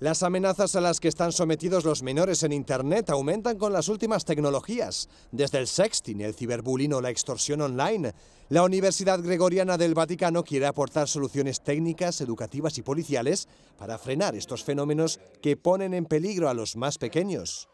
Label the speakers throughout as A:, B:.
A: Las amenazas a las que están sometidos los menores en Internet aumentan con las últimas tecnologías, desde el sexting, el ciberbullying o la extorsión online. La Universidad Gregoriana del Vaticano quiere aportar soluciones técnicas, educativas y policiales para frenar estos fenómenos que ponen en peligro a los más pequeños.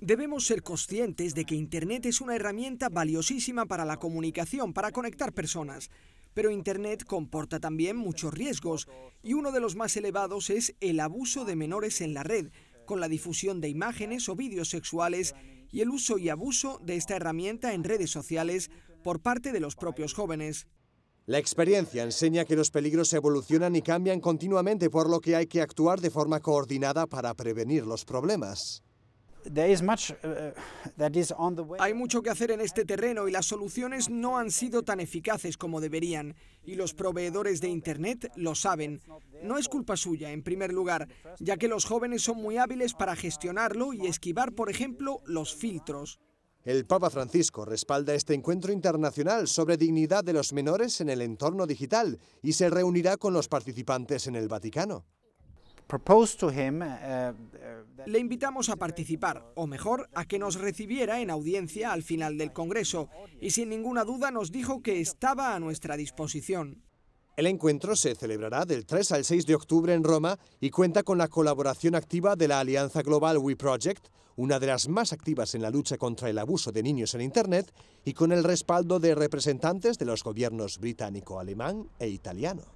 B: Debemos ser conscientes de que Internet es una herramienta valiosísima para la comunicación, para conectar personas. Pero Internet comporta también muchos riesgos y uno de los más elevados es el abuso de menores en la red, con la difusión de imágenes o vídeos sexuales y el uso y abuso de esta herramienta en redes sociales por parte de los propios jóvenes.
A: La experiencia enseña que los peligros evolucionan y cambian continuamente, por lo que hay que actuar de forma coordinada para prevenir los problemas.
B: Uh, Hay mucho que hacer en este terreno y las soluciones no han sido tan eficaces como deberían. Y los proveedores de Internet lo saben. No es culpa suya, en primer lugar, ya que los jóvenes son muy hábiles para gestionarlo y esquivar, por ejemplo, los filtros. El Papa
A: Francisco respalda este encuentro internacional sobre dignidad de los menores en el entorno digital y se reunirá con los participantes en el Vaticano. Eh,
B: eh, Le invitamos a participar, o mejor, a que nos recibiera en audiencia al final del Congreso, y sin ninguna duda nos dijo que estaba a nuestra disposición.
A: El encuentro se celebrará del 3 al 6 de octubre en Roma y cuenta con la colaboración activa de la Alianza Global We Project, una de las más activas en la lucha contra el abuso de niños en Internet, y con el respaldo de representantes de los gobiernos británico, alemán e italiano.